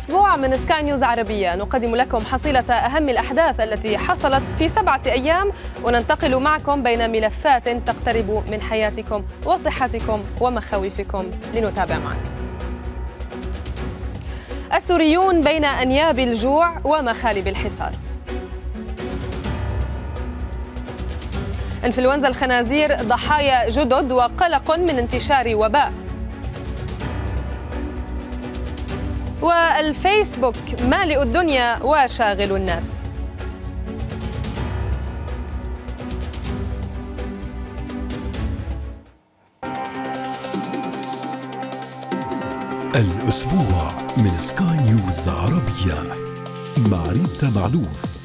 الأسبوع من سكاي نيوز عربية نقدم لكم حصيلة أهم الأحداث التي حصلت في سبعة أيام وننتقل معكم بين ملفات تقترب من حياتكم وصحتكم ومخاوفكم لنتابع معكم السوريون بين أنياب الجوع ومخالب الحصار انفلونزا الخنازير ضحايا جدد وقلق من انتشار وباء والفيسبوك مالئ الدنيا وشاغل الناس الأسبوع من سكاي نيوز عربية مع ريتا معلوف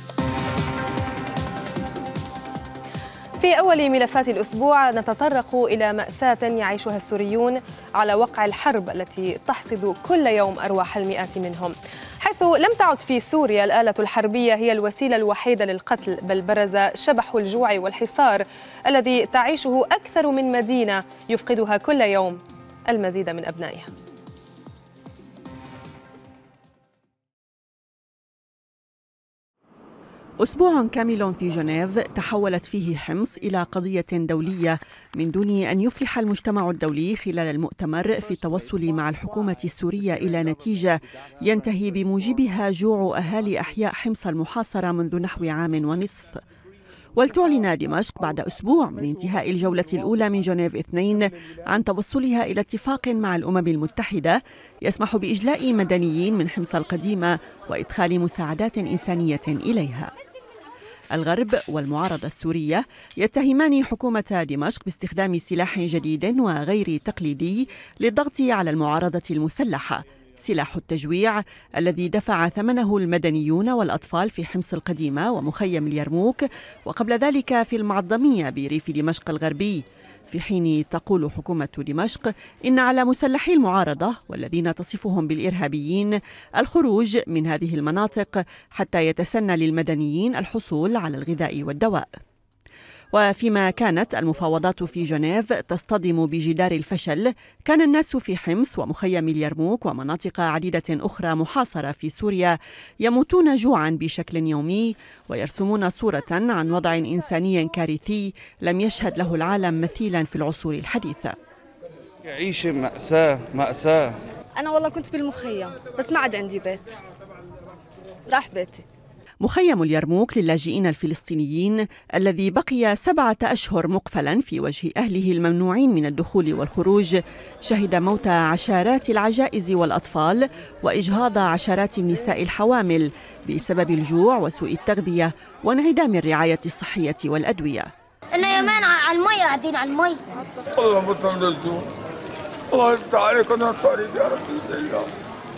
في أول ملفات الأسبوع نتطرق إلى مأساة يعيشها السوريون على وقع الحرب التي تحصد كل يوم أرواح المئات منهم حيث لم تعد في سوريا الآلة الحربية هي الوسيلة الوحيدة للقتل بل برز شبح الجوع والحصار الذي تعيشه أكثر من مدينة يفقدها كل يوم المزيد من أبنائها أسبوع كامل في جنيف تحولت فيه حمص إلى قضية دولية من دون أن يفلح المجتمع الدولي خلال المؤتمر في التوصل مع الحكومة السورية إلى نتيجة ينتهي بموجبها جوع أهالي أحياء حمص المحاصرة منذ نحو عام ونصف ولتعلن دمشق بعد أسبوع من انتهاء الجولة الأولى من جنيف اثنين عن توصلها إلى اتفاق مع الأمم المتحدة يسمح بإجلاء مدنيين من حمص القديمة وإدخال مساعدات إنسانية إليها الغرب والمعارضة السورية يتهمان حكومة دمشق باستخدام سلاح جديد وغير تقليدي للضغط على المعارضة المسلحة سلاح التجويع الذي دفع ثمنه المدنيون والأطفال في حمص القديمة ومخيم اليرموك وقبل ذلك في المعظمية بريف دمشق الغربي في حين تقول حكومة دمشق إن على مسلحي المعارضة والذين تصفهم بالإرهابيين الخروج من هذه المناطق حتى يتسنى للمدنيين الحصول على الغذاء والدواء وفيما كانت المفاوضات في جنيف تصطدم بجدار الفشل كان الناس في حمص ومخيم اليرموك ومناطق عديدة أخرى محاصرة في سوريا يموتون جوعا بشكل يومي ويرسمون صورة عن وضع إنساني كارثي لم يشهد له العالم مثيلا في العصور الحديثة يعيش مأساة مأساة أنا والله كنت بالمخيم بس ما عاد عندي بيت راح بيتي مخيم اليرموك للاجئين الفلسطينيين الذي بقي سبعة أشهر مقفلا في وجه أهله الممنوعين من الدخول والخروج شهد موت عشرات العجائز والأطفال وإجهاض عشرات النساء الحوامل بسبب الجوع وسوء التغذية وانعدام الرعاية الصحية والأدوية انا يومين على المي قاعدين على المي الله من الجوع الله يفتح انا الطريق يا رب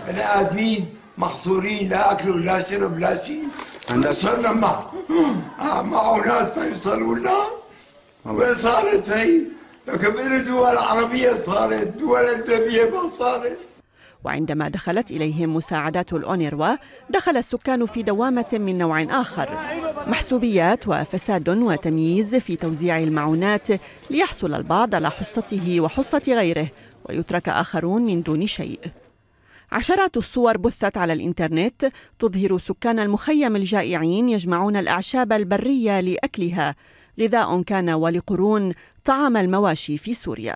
انا قاعدين محصورين لا اكل ولا شرب لا شيء صرنا مع معونات فيصلوا لنا وين صارت هي لكن من الدول العربيه صارت دول أجنبية ما صارت وعندما دخلت إليهم مساعدات الأونيروا دخل السكان في دوامة من نوع آخر محسوبيات وفساد وتمييز في توزيع المعونات ليحصل البعض على حصته وحصة غيره ويترك آخرون من دون شيء عشرات الصور بثت على الإنترنت تظهر سكان المخيم الجائعين يجمعون الأعشاب البرية لأكلها غذاء كان ولقرون طعام المواشي في سوريا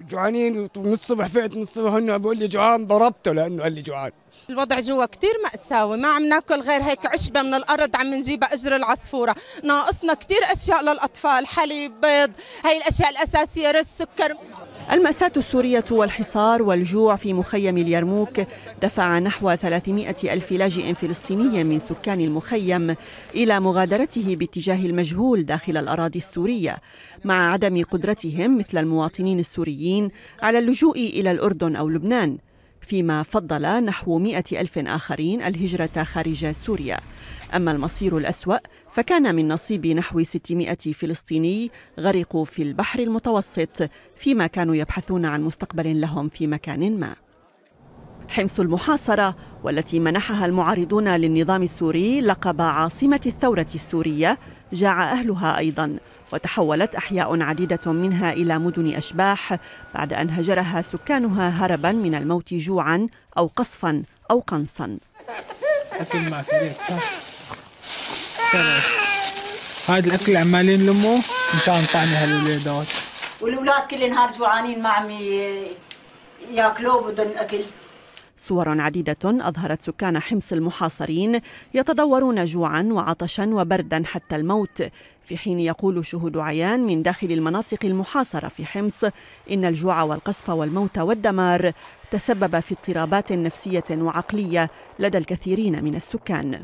جوعانين من الصبح فقت من الصبح هن بقول لي جوعان ضربته لانه قال لي جوعان الوضع جوا كثير مأساوي ما عم ناكل غير هيك عشبة من الأرض عم نجيبها أجر العصفورة ناقصنا كثير أشياء للأطفال حليب بيض هي الأشياء الأساسية رز سكر المأساة السورية والحصار والجوع في مخيم اليرموك دفع نحو 300 ألف لاجئ فلسطيني من سكان المخيم إلى مغادرته باتجاه المجهول داخل الأراضي السورية مع عدم قدرتهم مثل المواطنين السوريين على اللجوء إلى الأردن أو لبنان فيما فضل نحو مئة ألف آخرين الهجرة خارج سوريا أما المصير الأسوأ فكان من نصيب نحو 600 فلسطيني غرقوا في البحر المتوسط فيما كانوا يبحثون عن مستقبل لهم في مكان ما حمص المحاصرة والتي منحها المعارضون للنظام السوري لقب عاصمة الثورة السورية جاع أهلها أيضاً وتحولت أحياء عديدة منها إلى مدن أشباح بعد أن هجرها سكانها هربا من الموت جوعا أو قصفا أو قنصا هذا الأكل عمالين نلمه مشان طعمي هالولادات والأولاد كل نهار جوعانين ما عم ياكلوا بدهم أكل صور عديدة أظهرت سكان حمص المحاصرين يتضورون جوعا وعطشا وبردا حتى الموت في حين يقول شهود عيان من داخل المناطق المحاصرة في حمص إن الجوع والقصف والموت والدمار تسبب في اضطرابات نفسية وعقلية لدى الكثيرين من السكان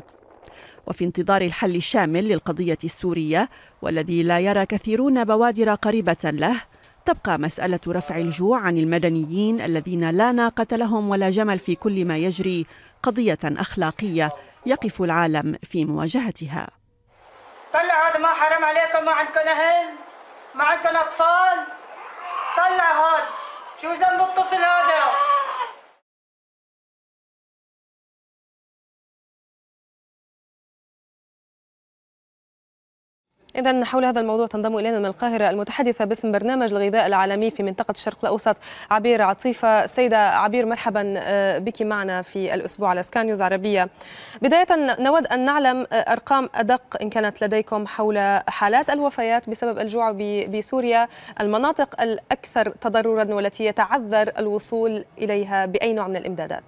وفي انتظار الحل الشامل للقضية السورية والذي لا يرى كثيرون بوادر قريبة له تبقى مسألة رفع الجوع عن المدنيين الذين لا ناقة لهم ولا جمل في كل ما يجري قضية أخلاقية يقف العالم في مواجهتها طلع هذا ما حرم عليكم ما عندكم أهل ما عندكم أطفال طلع هذا شو ذنب الطفل هذا إذا حول هذا الموضوع تنضم إلينا من القاهرة المتحدثة باسم برنامج الغذاء العالمي في منطقة الشرق الأوسط عبير عطيفة سيدة عبير مرحبا آه، بك معنا في الأسبوع على سكانيوز نيوز عربية بداية نود أن نعلم آه، أرقام أدق إن كانت لديكم حول حالات الوفيات بسبب الجوع بسوريا المناطق الأكثر تضررا والتي يتعذر الوصول إليها بأي نوع من الإمدادات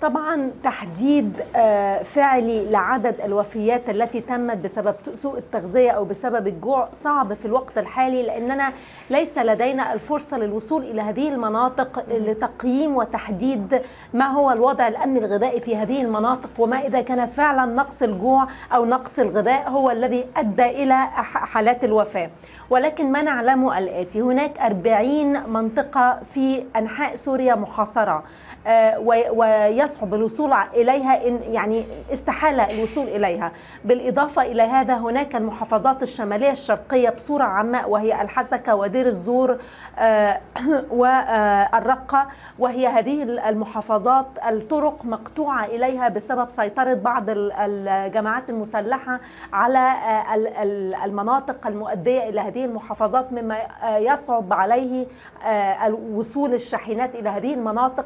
طبعا تحديد آه، فعلي لعدد الوفيات التي تمت بسبب سوء التغذية أو بسبب الجوع صعب في الوقت الحالي لأننا ليس لدينا الفرصة للوصول إلى هذه المناطق لتقييم وتحديد ما هو الوضع الأمن الغذائي في هذه المناطق وما إذا كان فعلا نقص الجوع أو نقص الغذاء هو الذي أدى إلى حالات الوفاة ولكن ما نعلمه الآتي هناك 40 منطقة في أنحاء سوريا محاصرة آه، ويصعب الوصول اليها إن يعني استحاله الوصول اليها بالاضافه الى هذا هناك المحافظات الشماليه الشرقيه بصوره عامه وهي الحسكه ودير الزور آه، والرقه وهي هذه المحافظات الطرق مقطوعه اليها بسبب سيطره بعض الجماعات المسلحه على آه، المناطق المؤديه الى هذه المحافظات مما آه، يصعب عليه وصول الشاحنات الى هذه المناطق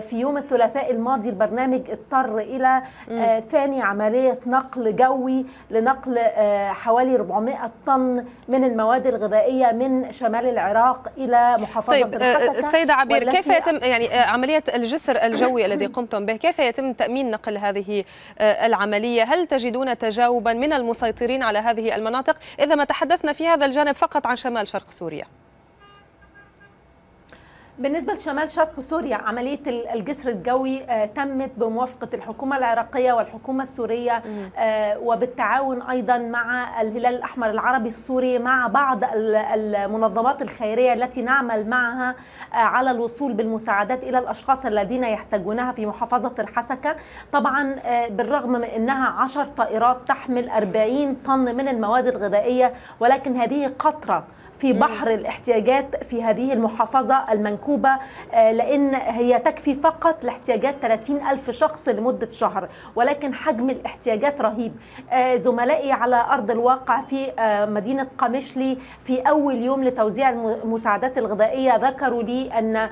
في يوم الثلاثاء الماضي البرنامج اضطر الى آه ثاني عمليه نقل جوي لنقل آه حوالي 400 طن من المواد الغذائيه من شمال العراق الى محافظه طيب آه السيده آه، عبير كيف يتم يعني آه، عمليه الجسر الجوي الذي قمتم به كيف يتم تامين نقل هذه آه، العمليه هل تجدون تجاوبا من المسيطرين على هذه المناطق اذا ما تحدثنا في هذا الجانب فقط عن شمال شرق سوريا بالنسبه لشمال شرق سوريا عمليه الجسر الجوي آه، تمت بموافقه الحكومه العراقيه والحكومه السوريه آه، وبالتعاون ايضا مع الهلال الاحمر العربي السوري مع بعض المنظمات الخيريه التي نعمل معها آه، على الوصول بالمساعدات الى الاشخاص الذين يحتاجونها في محافظه الحسكه طبعا بالرغم من انها 10 طائرات تحمل 40 طن من المواد الغذائيه ولكن هذه قطره في بحر الاحتياجات في هذه المحافظة المنكوبة آه، لأن هي تكفي فقط لاحتياجات 30 ألف شخص لمدة شهر ولكن حجم الاحتياجات رهيب آه، زملائي على أرض الواقع في آه، مدينة قمشلي في أول يوم لتوزيع المساعدات الغذائية ذكروا لي أن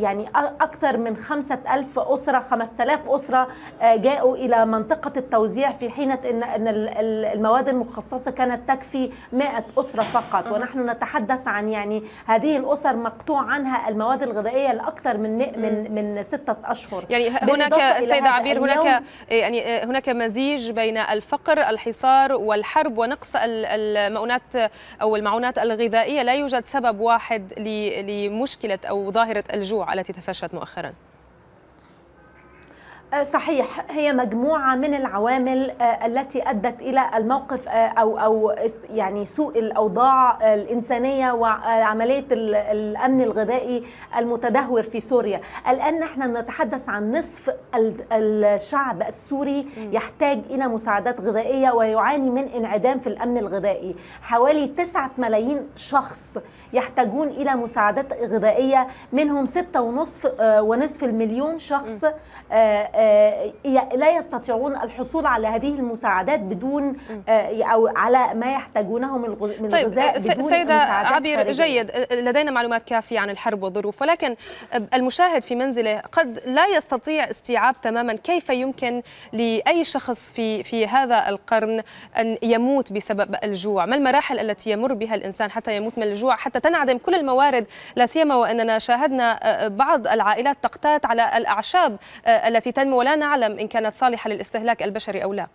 يعني أكثر من 5000 أسرة 5000 أسرة جاءوا إلى منطقة التوزيع في حين أن المواد المخصصة كانت تكفي 100 أسرة فقط ونحن نتحدث عن يعني هذه الاسر مقطوع عنها المواد الغذائيه لاكثر من من من سته اشهر يعني هناك سيده عبير هناك يعني آه، هناك مزيج بين الفقر الحصار والحرب ونقص المؤونات او المعونات الغذائيه لا يوجد سبب واحد لمشكله او ظاهره الجوع التي تفشت مؤخرا آه، صحيح هي مجموعة من العوامل آه، التي أدت إلى الموقف آه، أو أو يعني سوء الأوضاع الإنسانية وعملية الأمن الغذائي المتدهور في سوريا الآن نحن نتحدث عن نصف الشعب السوري يحتاج إلى مساعدات غذائية ويعاني من انعدام في الأمن الغذائي حوالي 9 ملايين شخص يحتاجون إلى مساعدات غذائية منهم سته ونصف آه، ونصف المليون شخص آه، آه، لا يستطيعون الحصول على هذه المساعدات بدون أو على ما يحتاجونه من الغذاء طيب بدون سيدة عبير خارجية. جيد لدينا معلومات كافية عن الحرب والظروف ولكن المشاهد في منزله قد لا يستطيع استيعاب تماما كيف يمكن لأي شخص في في هذا القرن أن يموت بسبب الجوع ما المراحل التي يمر بها الإنسان حتى يموت من الجوع حتى حتى تنعدم كل الموارد لا سيما واننا شاهدنا آه، آه، بعض العائلات تقتات على الاعشاب آه، التي تنمو ولا نعلم ان كانت صالحه للاستهلاك البشري او لا.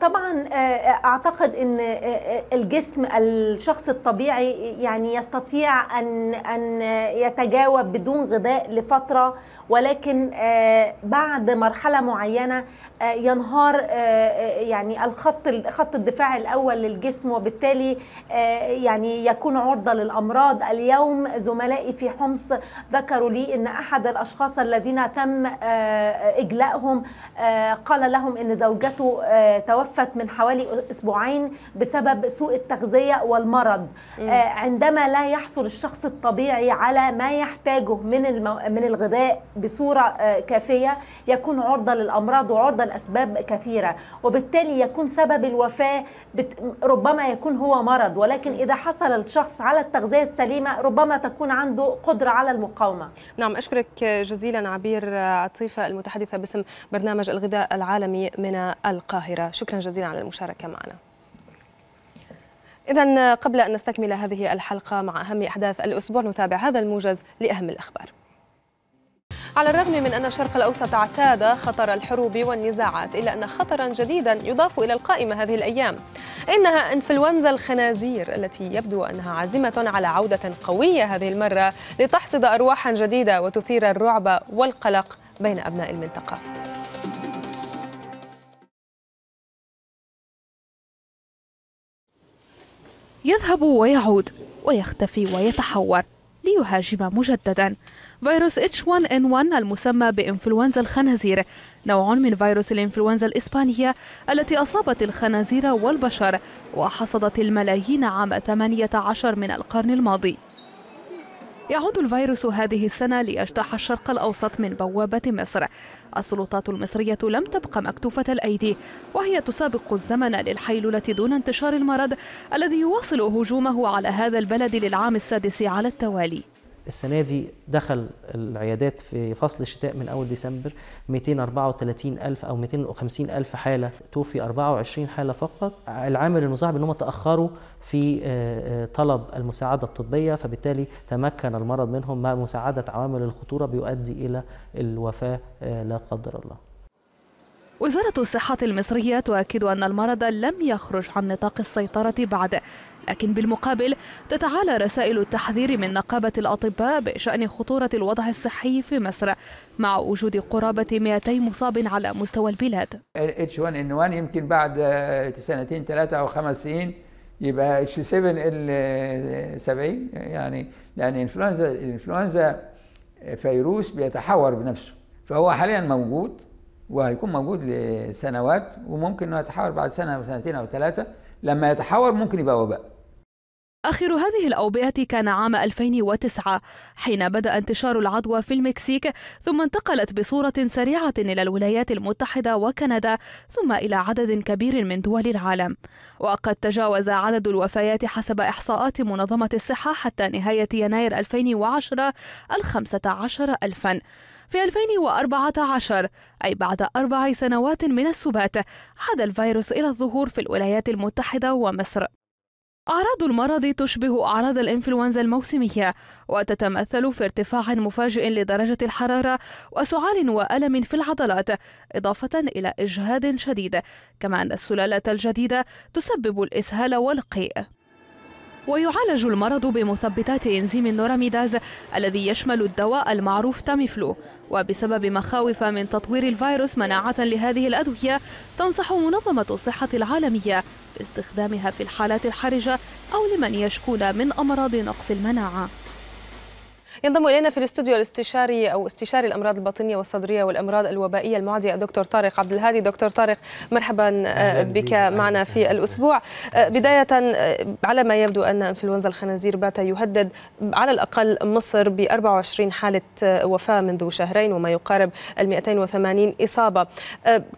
طبعا اعتقد ان الجسم الشخص الطبيعي يعني يستطيع ان ان يتجاوب بدون غذاء لفتره ولكن بعد مرحله معينه آه، ينهار آه، آه، يعني الخط خط الدفاع الاول للجسم وبالتالي يعني يكون عرضه للامراض اليوم زملائي في حمص ذكروا لي ان احد الاشخاص الذين تم اجلائهم قال لهم ان زوجته توفت من حوالي اسبوعين بسبب سوء التغذيه والمرض عندما لا يحصل الشخص الطبيعي على ما يحتاجه من من الغذاء بصوره كافيه يكون عرضه للامراض وعرضه تفضل أسباب كثيرة وبالتالي يكون سبب الوفاة ربما يكون هو مرض ولكن إذا حصل الشخص على التغذية السليمة ربما تكون عنده قدرة على المقاومة نعم أشكرك جزيلا عبير عطيفة المتحدثة باسم برنامج الغذاء العالمي من القاهرة شكرا جزيلا على المشاركة معنا إذا قبل أن نستكمل هذه الحلقة مع أهم أحداث الأسبوع نتابع هذا الموجز لأهم الأخبار على الرغم من أن الشرق الأوسط اعتاد خطر الحروب والنزاعات إلا أن خطرا جديدا يضاف إلى القائمة هذه الأيام إنها إنفلونزا الخنازير التي يبدو أنها عازمة على عودة قوية هذه المرة لتحصد أرواحا جديدة وتثير الرعب والقلق بين أبناء المنطقة يذهب ويعود ويختفي ويتحور ليهاجم مجددا فيروس H1N1 المسمى بإنفلونزا الخنازير نوع من فيروس الإنفلونزا الإسبانية التي أصابت الخنازير والبشر وحصدت الملايين عام 18 من القرن الماضي يعود الفيروس هذه السنة ليجتاح الشرق الأوسط من بوابة مصر السلطات المصرية لم تبقى مكتوفة الأيدي وهي تسابق الزمن للحيلولة دون انتشار المرض الذي يواصل هجومه على هذا البلد للعام السادس على التوالي السنة دي دخل العيادات في فصل الشتاء من أول ديسمبر 234 ألف أو 250 ألف حالة توفي 24 حالة فقط العامل المصاحب أن هم تأخروا في آه، آه، طلب المساعدة الطبية فبالتالي تمكن المرض منهم مع مساعدة عوامل الخطورة بيؤدي إلى الوفاة آه، لا قدر الله وزارة الصحة المصرية تؤكد أن المرض لم يخرج عن نطاق السيطرة بعد لكن بالمقابل تتعالى رسائل التحذير من نقابة الأطباء بشأن خطورة الوضع الصحي في مصر مع وجود قرابة 200 مصاب على مستوى البلاد اتش 1 ان 1 يمكن بعد آه، سنتين ثلاثة أو خمس سنين يبقى اتش 7 ال 70 يعني لأن إنفلونزا, الانفلونزا آه، فيروس بيتحور بنفسه فهو حاليا موجود وهيكون موجود لسنوات وممكن انه يتحور بعد سنه او سنتين او ثلاثه لما يتحور ممكن يبقى وباء آخر هذه الأوبئة كان عام 2009 حين بدأ انتشار العدوى في المكسيك ثم انتقلت بصورة سريعة إلى الولايات المتحدة وكندا ثم إلى عدد كبير من دول العالم وقد تجاوز عدد الوفيات حسب إحصاءات منظمة الصحة حتى نهاية يناير 2010 الخمسة عشر ألفاً في 2014 أي بعد أربع سنوات من السبات عاد الفيروس إلى الظهور في الولايات المتحدة ومصر أعراض المرض تشبه أعراض الإنفلونزا الموسمية وتتمثل في ارتفاع مفاجئ لدرجة الحرارة وسعال وألم في العضلات إضافة إلى إجهاد شديد كما أن السلالة الجديدة تسبب الإسهال والقيء ويعالج المرض بمثبطات إنزيم النوراميداز الذي يشمل الدواء المعروف تاميفلو وبسبب مخاوف من تطوير الفيروس مناعة لهذه الأدوية تنصح منظمة الصحة العالمية باستخدامها في الحالات الحرجة أو لمن يشكون من أمراض نقص المناعة ينضم الينا في الاستوديو الاستشاري او استشاري الامراض الباطنيه والصدريه والامراض الوبائيه المعديه الدكتور طارق عبد الهادي دكتور طارق مرحبا آه، بك معنا في الاسبوع آه، بدايه آه، على ما يبدو ان انفلونزا الخنازير بات يهدد على الاقل مصر ب 24 حاله وفاه منذ شهرين وما يقارب ال 280 اصابه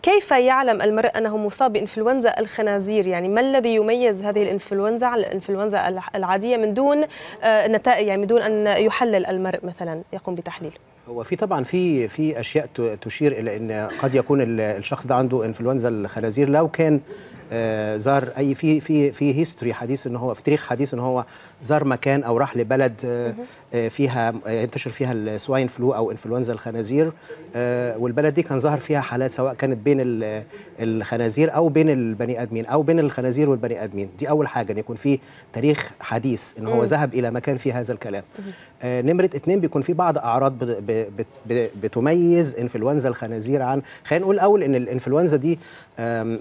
كيف يعلم المرء انه مصاب بانفلونزا الخنازير يعني ما الذي يميز هذه الانفلونزا عن الانفلونزا العاديه من دون نتائج يعني من دون ان يحلل المرء مثلا يقوم بتحليله هو في طبعا في في اشياء تشير الى ان قد يكون الشخص ده عنده انفلونزا الخنازير لو كان زار آه، اي في في في هيستوري حديث ان هو في تاريخ حديث ان هو زار مكان او راح لبلد آه، آه، فيها آه، ينتشر فيها السواين فلو او انفلونزا الخنازير والبلد دي كان ظهر فيها حالات سواء كانت بين الخنازير او بين البني ادمين او بين الخنازير والبني ادمين دي اول حاجه ان يكون في تاريخ حديث ان هو ذهب الى مكان فيه هذا الكلام نمره اتنين بيكون في بعض اعراض بتميز انفلونزا الخنازير عن خلينا نقول الاول ان الانفلونزا دي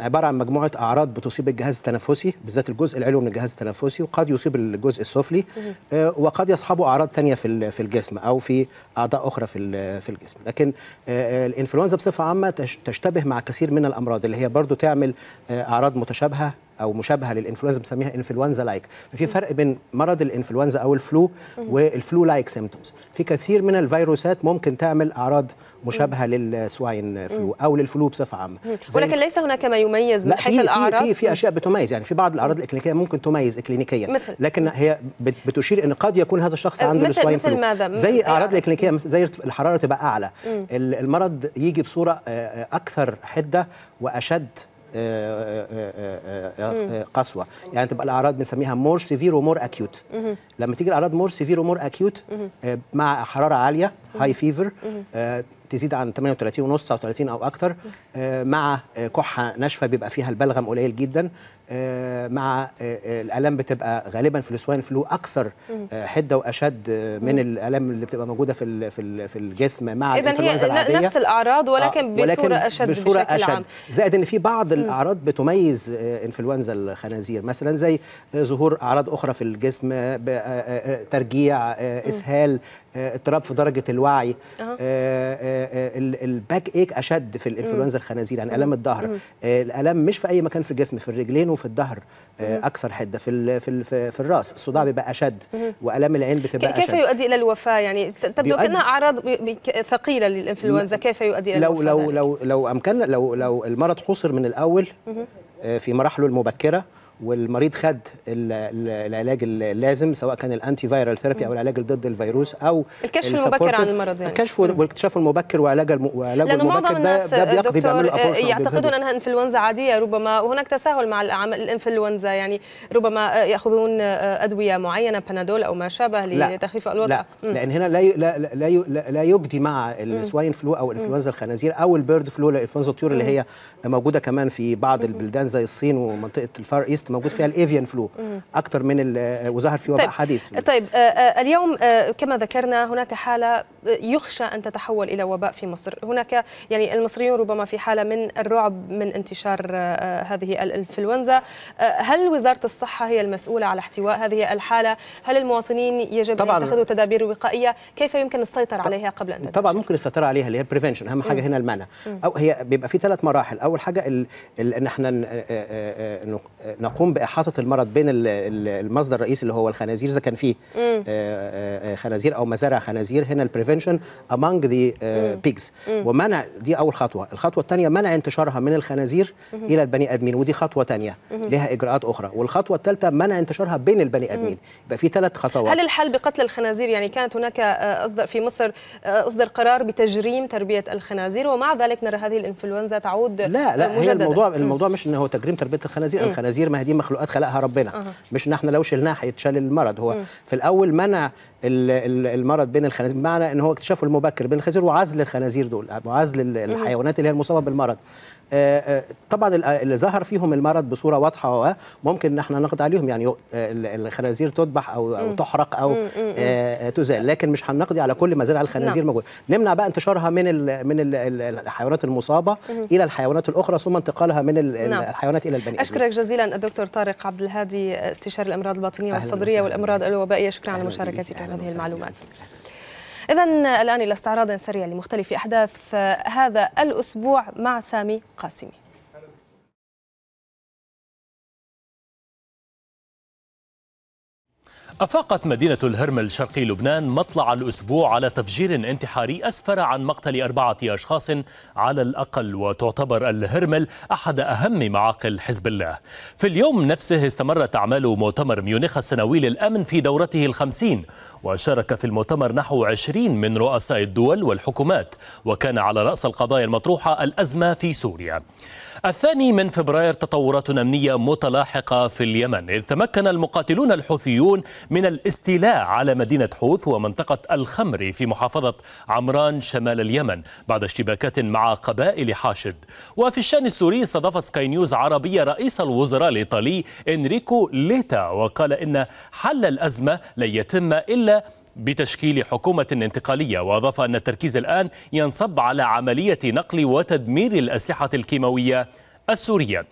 عباره عن مجموعه اعراض بتصيب الجهاز التنفسي بالذات الجزء العلوي من الجهاز التنفسي وقد يصيب الجزء السفلي آه، وقد يصحبه اعراض ثانيه في في الجسم او في اعضاء اخرى في في الجسم لكن آه، آه، الانفلونزا بصفه عامه تشتبه مع كثير من الامراض اللي هي برضو تعمل اعراض متشابهه او مشابهه للانفلونزا بنسميها انفلونزا لايك ففي فرق بين مرض الانفلونزا او الفلو والفلو لايك سيمتومز في كثير من الفيروسات ممكن تعمل اعراض مشابهه للسواين فلو او للفلو بصفه عامه ولكن ليس هناك ما يميز من حيث الاعراض في في اشياء بتميز يعني في بعض الاعراض الاكلينيكيه ممكن تميز اكلينيكيا مثل لكن هي بتشير ان قد يكون هذا الشخص عنده السواين فلو ماذا؟ زي اعراض الاكلينيكيه زي الحراره تبقى اعلى المرض يجي بصوره آه، آه، اكثر حده واشد آه، آه، آه، قسوه يعني تبقى الاعراض بنسميها مور سيفير ومور اكيوت لما تيجي الاعراض مور سيفير ومور اكيوت مع حراره عاليه هاي فيفر تزيد عن 38 ونص او 30 او اكثر مع كحه ناشفه بيبقى فيها البلغم قليل جدا آه، مع آه، آه، الالام بتبقى غالبا في الاسوان فلو اكثر حده واشد من الالام اللي بتبقى موجوده في في الجسم مع اذا هي نفس الاعراض ولكن, بصوره ولكن بصوره اشد بصوره بشكل اشد عام. زائد ان في بعض الاعراض بتميز انفلونزا الخنازير مثلا زي ظهور اعراض اخرى في الجسم ترجيع اسهال اضطراب في درجه الوعي أه. الباك ايك اشد في الانفلونزا الخنازير يعني الام الظهر الالام مش في اي مكان في الجسم في الرجلين في الظهر آه، اكثر حده في في في الراس الصداع بيبقى اشد والام العين بتبقى كيف اشد كيف يؤدي الى الوفاه يعني تبدو كانها اعراض ثقيله للانفلونزا كيف يؤدي الى لو لو لو لو امكاننا لو لو المرض حصر من الاول آه، في مراحله المبكره والمريض خد العلاج اللازم سواء كان الانتي فايرال ثيرابي او العلاج ضد الفيروس او الكشف المبكر عن المرض يعني الكشف والاكتشاف المبكر وعلاج وعلاج المبكر ده ده بيقضي بعمل آه، يعتقدون انها انفلونزا عاديه ربما وهناك تساهل مع الانفلونزا يعني ربما آه، ياخذون آه، ادويه معينه بنادول او ما شابه لتخفيف الوضع لا مم. لان هنا لا لا لا, لا, لا يبدي مع السواين فلو او الانفلونزا الخنازير او البيرد فلو الانفلونزا الطيور اللي هي موجوده كمان في بعض البلدان زي الصين ومنطقه الفار ايست كانت موجود فيها الايفيان فلو اكثر من وظهر في وباء طيب. حديث طيب آه،, آه اليوم آه كما ذكرنا هناك حاله آه، يخشى ان تتحول الى وباء في مصر هناك يعني المصريون ربما في حاله من الرعب من انتشار آه, آه، هذه الانفلونزا هل وزاره الصحه هي المسؤوله على احتواء هذه الحاله هل المواطنين يجب طبعاً ان يتخذوا تدابير وقائيه كيف يمكن السيطره عليها قبل ان تنتشر طبعا ممكن السيطره عليها اللي هي البريفنشن اهم حاجه هنا المنع او هي بيبقى في ثلاث مراحل اول حاجه ان احنا يقوم باحاطه المرض بين المصدر الرئيسي اللي هو الخنازير اذا كان فيه آه، آه، آه، خنازير او مزارع خنازير هنا البريفنشن امونج ذا بيجز ومنع دي اول خطوه الخطوه الثانيه منع انتشارها من الخنازير مم. الى البني ادمين ودي خطوه ثانيه لها اجراءات اخرى والخطوه الثالثه منع انتشارها بين البني ادمين يبقى في ثلاث خطوات هل الحل بقتل الخنازير يعني كانت هناك اصدر في مصر اصدر قرار بتجريم تربيه الخنازير ومع ذلك نرى هذه الانفلونزا تعود لا لا مجددا الموضوع الموضوع مش انه تجريم تربيه الخنازير الخنازير ما دي مخلوقات خلقها ربنا أه. مش ان احنا لو شلناها هيتشال المرض هو م. في الاول منع المرض بين الخنازير بمعنى ان هو اكتشافه المبكر بين الخنازير وعزل الخنازير دول وعزل الحيوانات اللي هي المصابه بالمرض آه، آه، طبعا اللي ظهر فيهم المرض بصوره واضحه آه، ممكن ان احنا نقضي عليهم يعني الخنازير تذبح او او تحرق او تزال لكن مش هنقضي على كل مزارع الخنازير نعم. موجوده نمنع بقى انتشارها من الـ من الـ الحيوانات المصابه الى الحيوانات الاخرى ثم انتقالها من نعم. الحيوانات الى البني اشكرك جزيلا الدكتور طارق عبد الهادي استشاري الامراض الباطنيه والصدريه والامراض الوبائيه شكرا على مشاركتك هذه المعلومات إذا الآن إلى استعراض سريع لمختلف أحداث هذا الأسبوع مع سامي قاسمي أفاقت مدينة الهرمل شرقي لبنان مطلع الأسبوع على تفجير انتحاري أسفر عن مقتل أربعة أشخاص على الأقل وتعتبر الهرمل أحد أهم معاقل حزب الله في اليوم نفسه استمرت أعمال مؤتمر ميونخ السنوي للأمن في دورته الخمسين وشارك في المؤتمر نحو عشرين من رؤساء الدول والحكومات وكان على رأس القضايا المطروحة الأزمة في سوريا الثاني من فبراير تطورات أمنية متلاحقة في اليمن إذ تمكن المقاتلون الحوثيون من الاستيلاء على مدينة حوث ومنطقة الخمر في محافظة عمران شمال اليمن بعد اشتباكات مع قبائل حاشد وفي الشأن السوري استضافت سكاي نيوز عربية رئيس الوزراء الإيطالي إنريكو ليتا وقال إن حل الأزمة لن يتم إلا بتشكيل حكومة انتقالية وأضاف أن التركيز الآن ينصب على عملية نقل وتدمير الأسلحة الكيماوية السورية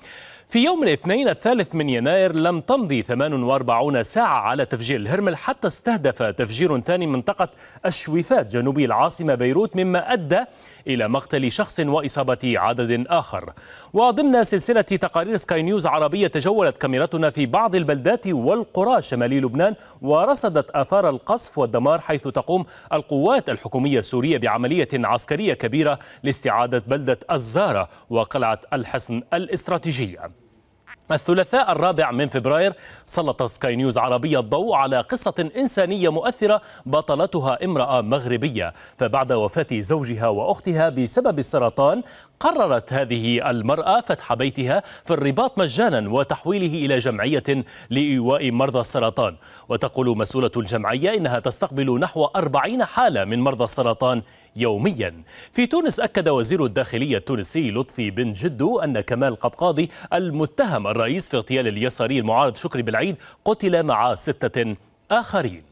في يوم الاثنين الثالث من يناير لم تمضي 48 ساعة على تفجير الهرمل حتى استهدف تفجير ثاني منطقة الشويفات جنوبي العاصمة بيروت مما أدى إلى مقتل شخص وإصابة عدد آخر وضمن سلسلة تقارير سكاي نيوز عربية تجولت كاميرتنا في بعض البلدات والقرى شمالي لبنان ورصدت آثار القصف والدمار حيث تقوم القوات الحكومية السورية بعملية عسكرية كبيرة لاستعادة بلدة الزارة وقلعة الحصن الاستراتيجية الثلاثاء الرابع من فبراير سلط سكاي نيوز عربية الضوء على قصة إنسانية مؤثرة بطلتها امرأة مغربية فبعد وفاة زوجها وأختها بسبب السرطان قررت هذه المرأة فتح بيتها في الرباط مجانا وتحويله إلى جمعية لإيواء مرضى السرطان وتقول مسؤولة الجمعية إنها تستقبل نحو 40 حالة من مرضى السرطان يوميا في تونس أكد وزير الداخلية التونسي لطفي بن جدو أن كمال قبقاضي المتهم الرئيس في اغتيال اليساري المعارض شكري بالعيد قتل مع ستة آخرين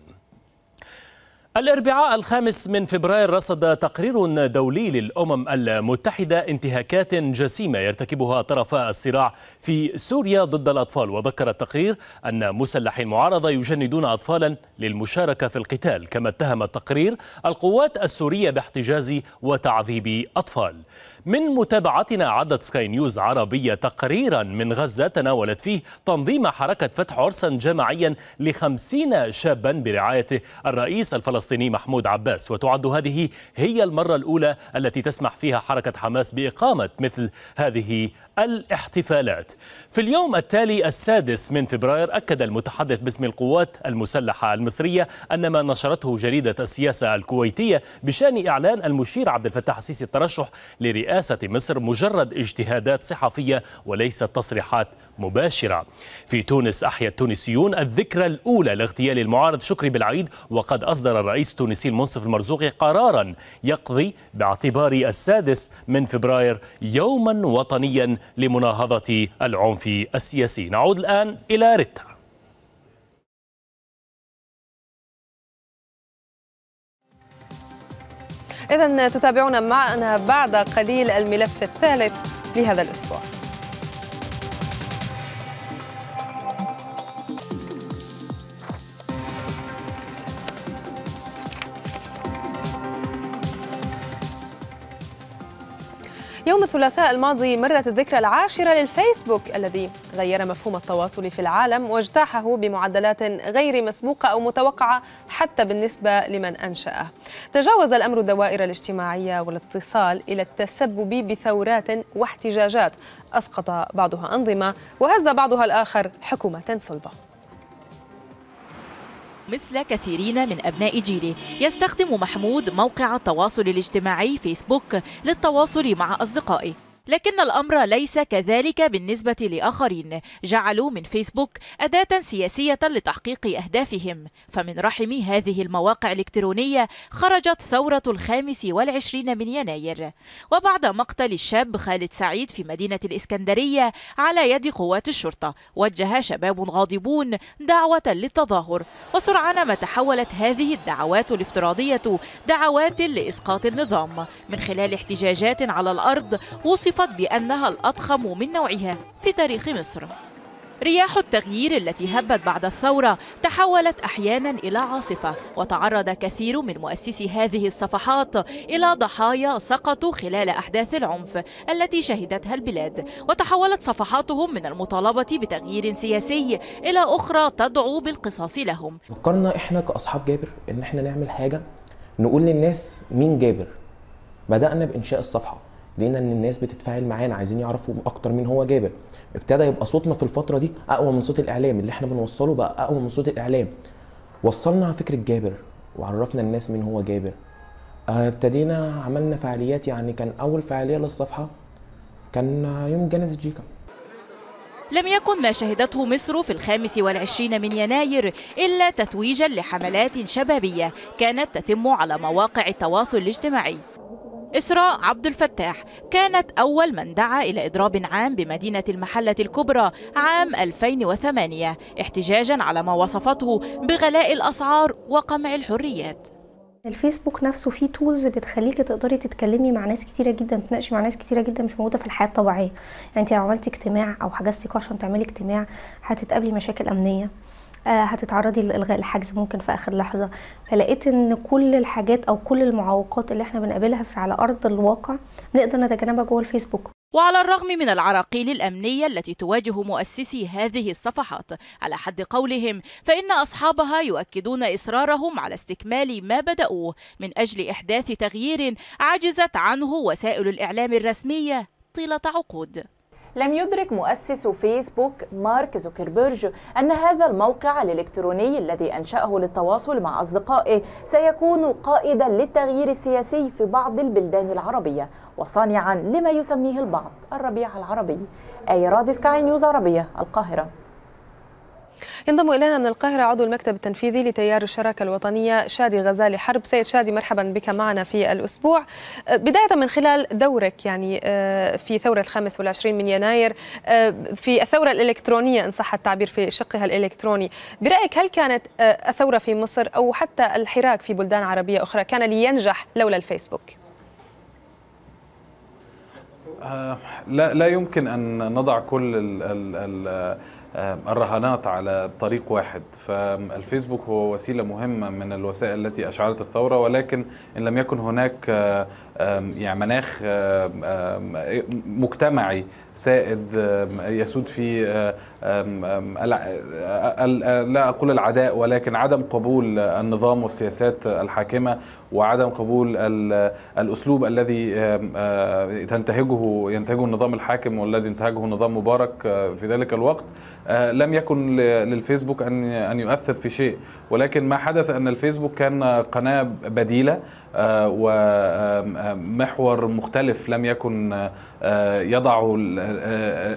الاربعاء الخامس من فبراير رصد تقرير دولي للامم المتحده انتهاكات جسيمه يرتكبها طرفا الصراع في سوريا ضد الاطفال وذكر التقرير ان مسلحي المعارضه يجندون اطفالا للمشاركه في القتال كما اتهم التقرير القوات السوريه باحتجاز وتعذيب اطفال من متابعتنا عدت سكاي نيوز عربية تقريرا من غزة تناولت فيه تنظيم حركة فتح عرسا جماعيا لخمسين شابا برعايته الرئيس الفلسطيني محمود عباس وتعد هذه هي المرة الأولى التي تسمح فيها حركة حماس بإقامة مثل هذه الاحتفالات في اليوم التالي السادس من فبراير أكد المتحدث باسم القوات المسلحة المصرية أن ما نشرته جريدة السياسة الكويتية بشأن إعلان المشير عبد الفتاح السيسي الترشح لرئاسة مصر مجرد اجتهادات صحفية وليست تصريحات مباشرة في تونس أحيا التونسيون الذكرى الأولى لاغتيال المعارض شكري بالعيد وقد أصدر الرئيس التونسي المنصف المرزوقي قرارا يقضي باعتبار السادس من فبراير يوما وطنيا لمناهضة العنف السياسي نعود الآن إلى ريتا إذا تتابعونا معنا بعد قليل الملف الثالث لهذا الأسبوع يوم الثلاثاء الماضي مرت الذكرى العاشرة للفيسبوك الذي غير مفهوم التواصل في العالم واجتاحه بمعدلات غير مسبوقة أو متوقعة حتى بالنسبة لمن أنشأه تجاوز الأمر الدوائر الاجتماعية والاتصال إلى التسبب بثورات واحتجاجات أسقط بعضها أنظمة وهز بعضها الآخر حكومة صلبة مثل كثيرين من أبناء جيله يستخدم محمود موقع التواصل الاجتماعي فيسبوك للتواصل مع أصدقائه لكن الأمر ليس كذلك بالنسبة لآخرين جعلوا من فيسبوك أداة سياسية لتحقيق أهدافهم فمن رحم هذه المواقع الإلكترونية خرجت ثورة الخامس والعشرين من يناير وبعد مقتل الشاب خالد سعيد في مدينة الإسكندرية على يد قوات الشرطة وجه شباب غاضبون دعوة للتظاهر وسرعان ما تحولت هذه الدعوات الافتراضية دعوات لإسقاط النظام من خلال احتجاجات على الأرض وصف وصفت بأنها الأضخم من نوعها في تاريخ مصر رياح التغيير التي هبت بعد الثورة تحولت أحيانا إلى عاصفة وتعرض كثير من مؤسسي هذه الصفحات إلى ضحايا سقطوا خلال أحداث العنف التي شهدتها البلاد وتحولت صفحاتهم من المطالبة بتغيير سياسي إلى أخرى تدعو بالقصاص لهم فكرنا إحنا كأصحاب جابر إن إحنا نعمل حاجة نقول للناس مين جابر بدأنا بإنشاء الصفحة لقينا ان الناس بتتفاعل معانا عايزين يعرفوا اكتر مين هو جابر ابتدى يبقى صوتنا في الفتره دي اقوى من صوت الاعلام اللي احنا بنوصله بقى اقوى من صوت الاعلام وصلنا على فكره جابر وعرفنا الناس مين هو جابر آه، ابتدينا عملنا فعاليات يعني كان اول فعاليه للصفحه كان يوم جنازه جيكا لم يكن ما شهدته مصر في الخامس والعشرين من يناير إلا تتويجا لحملات شبابية كانت تتم على مواقع التواصل الاجتماعي إسراء عبد الفتاح كانت أول من دعا إلى إضراب عام بمدينة المحلة الكبرى عام 2008 احتجاجا على ما وصفته بغلاء الأسعار وقمع الحريات الفيسبوك نفسه فيه تولز بتخليك تقدري تتكلمي مع ناس كتيره جدا تناقشي مع ناس كتيره جدا مش موجوده في الحياه الطبيعيه يعني انت لو عملتي اجتماع او حجزتي عشان تعملي اجتماع هتتقابلي مشاكل امنيه آه، هتتعرضي لالغاء الحجز ممكن في اخر لحظه فلقيت ان كل الحاجات او كل المعوقات اللي احنا بنقابلها في على ارض الواقع بنقدر نتجنبها جوه الفيسبوك وعلى الرغم من العراقيل الأمنية التي تواجه مؤسسي هذه الصفحات على حد قولهم فإن أصحابها يؤكدون إصرارهم على استكمال ما بدأوه من أجل إحداث تغيير عجزت عنه وسائل الإعلام الرسمية طيلة عقود لم يدرك مؤسس فيسبوك مارك زوكربيرج أن هذا الموقع الإلكتروني الذي أنشأه للتواصل مع أصدقائه سيكون قائدا للتغيير السياسي في بعض البلدان العربية وصانعا لما يسميه البعض الربيع العربي أي راديس كاي نيوز عربية القاهرة ينضم إلينا من القاهرة عضو المكتب التنفيذي لتيار الشراكة الوطنية شادي غزالي حرب سيد شادي مرحبا بك معنا في الأسبوع أه، بداية من خلال دورك يعني أه، في ثورة الخامس والعشرين من يناير أه، في الثورة الإلكترونية إن صح التعبير في شقها الإلكتروني برأيك هل كانت الثورة في مصر أو حتى الحراك في بلدان عربية أخرى كان لينجح لولا الفيسبوك؟ لا لا يمكن ان نضع كل ال ال ال آه، الرهانات على طريق واحد فالفيسبوك هو وسيلة مهمة من الوسائل التي أشعلت الثورة ولكن إن لم يكن هناك آه، يعني مناخ آه، مجتمعي سائد يسود في آه، آه، آه، لا أقول العداء ولكن عدم قبول النظام والسياسات الحاكمة وعدم قبول الأسلوب الذي تنتهجه ينتهجه النظام الحاكم والذي انتهجه النظام مبارك في ذلك الوقت لم يكن للفيسبوك أن أن يؤثر في شيء ولكن ما حدث أن الفيسبوك كان قناة بديلة ومحور مختلف لم يكن يضعه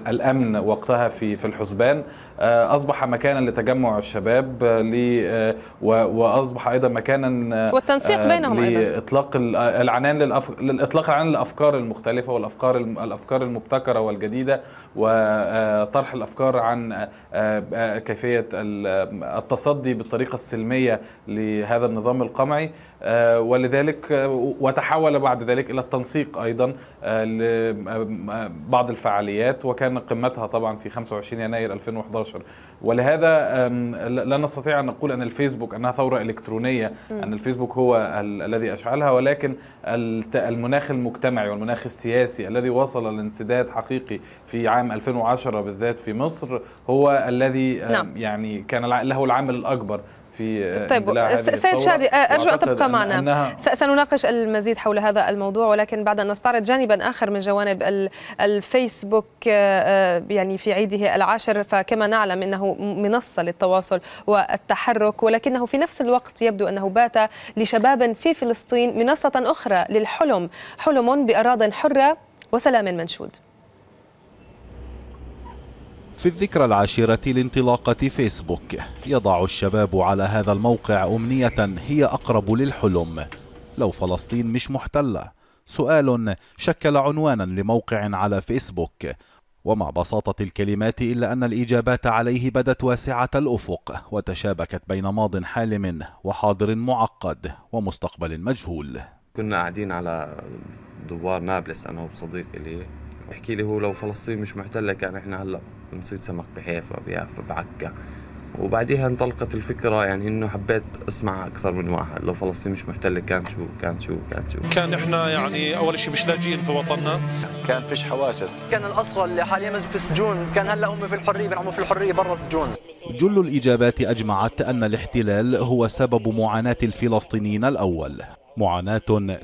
الامن وقتها في في الحسبان آه، اصبح مكانا لتجمع الشباب آه، آه، واصبح ايضا مكانا والتنسيق بينهم ايضا لاطلاق العنان للاطلاق العنان للافكار المختلفه والافكار الافكار المبتكره والجديده وطرح الافكار عن كيفيه التصدي بالطريقه السلميه لهذا النظام القمعي آه، ولذلك آه، وتحول بعد ذلك الى التنسيق ايضا آه، لبعض الفعاليات وكان قمتها طبعا في 25 يناير 2011 ولهذا لا نستطيع ان نقول ان الفيسبوك انها ثوره الكترونيه ان الفيسبوك هو الذي اشعلها ولكن المناخ المجتمعي والمناخ السياسي الذي وصل لانسداد حقيقي في عام 2010 بالذات في مصر هو الذي نعم. يعني كان له العامل الاكبر في آه، طيب سيد شادي آه، ارجو ان تبقى معنا سنناقش المزيد حول هذا الموضوع ولكن بعد ان نستعرض جانبا اخر من جوانب الفيسبوك آه، يعني في عيده العاشر فكما نعلم انه منصه للتواصل والتحرك ولكنه في نفس الوقت يبدو انه بات لشباب في فلسطين منصه اخرى للحلم حلم باراض حره وسلام منشود في الذكرى العاشرة لانطلاقة فيسبوك يضع الشباب على هذا الموقع أمنية هي أقرب للحلم لو فلسطين مش محتلة سؤال شكل عنوانا لموقع على فيسبوك ومع بساطة الكلمات إلا أن الإجابات عليه بدت واسعة الأفق وتشابكت بين ماض حالم وحاضر معقد ومستقبل مجهول كنا قاعدين على دوار نابلس أنا وصديق لي بحكي لي هو لو فلسطين مش محتله كان احنا هلا بنصيد سمك بحيفا بيافا بعكا وبعديها انطلقت الفكرة يعني انه حبيت اسمع اكثر من واحد لو فلسطين مش محتلة كان شو كان شو كان شو كان احنا يعني اول شيء مش لاجئين في وطننا كان فيش حواجز كان الاسرى اللي حاليا في السجون كان هلا امي في الحرية بنعمل في الحرية برا السجون جل الاجابات اجمعت ان الاحتلال هو سبب معاناة الفلسطينيين الاول معاناة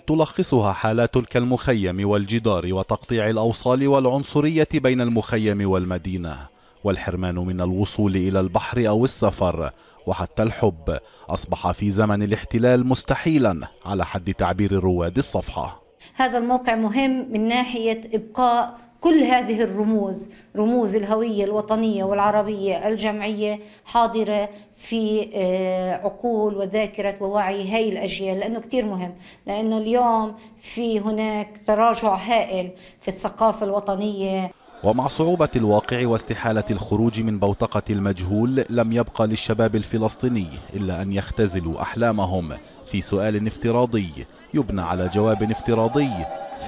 تلخصها حالات كالمخيم والجدار وتقطيع الأوصال والعنصرية بين المخيم والمدينة والحرمان من الوصول إلى البحر أو السفر وحتى الحب أصبح في زمن الاحتلال مستحيلا على حد تعبير رواد الصفحة هذا الموقع مهم من ناحية إبقاء كل هذه الرموز رموز الهوية الوطنية والعربية الجمعية حاضرة في آه، عقول وذاكرة ووعي هاي الأجيال لأنه كتير مهم لأنه اليوم في هناك تراجع هائل في الثقافة الوطنية ومع صعوبة الواقع واستحالة الخروج من بوتقة المجهول لم يبقى للشباب الفلسطيني إلا أن يختزلوا أحلامهم في سؤال افتراضي يبنى على جواب افتراضي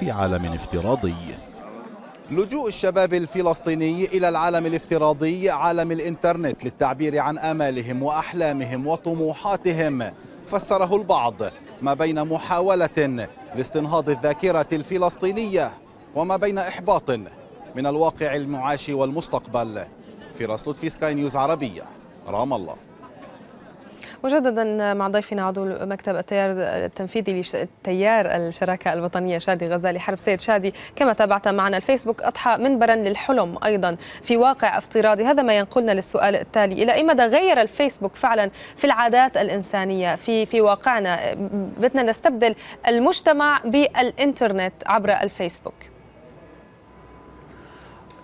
في عالم افتراضي لجوء الشباب الفلسطيني إلى العالم الافتراضي عالم الإنترنت للتعبير عن آمالهم وأحلامهم وطموحاتهم فسره البعض ما بين محاولة لاستنهاض الذاكرة الفلسطينية وما بين إحباط من الواقع المعاش والمستقبل فراس في سكاي نيوز عربية رام الله مجددا مع ضيفنا عضو مكتب التيار التنفيذي لتيار الشراكه الوطنيه شادي غزالي حرب سيد شادي كما تابعت معنا الفيسبوك اضحى منبرا للحلم ايضا في واقع افتراضي هذا ما ينقلنا للسؤال التالي الى اي مدى غير الفيسبوك فعلا في العادات الانسانيه في في واقعنا بدنا نستبدل المجتمع بالانترنت عبر الفيسبوك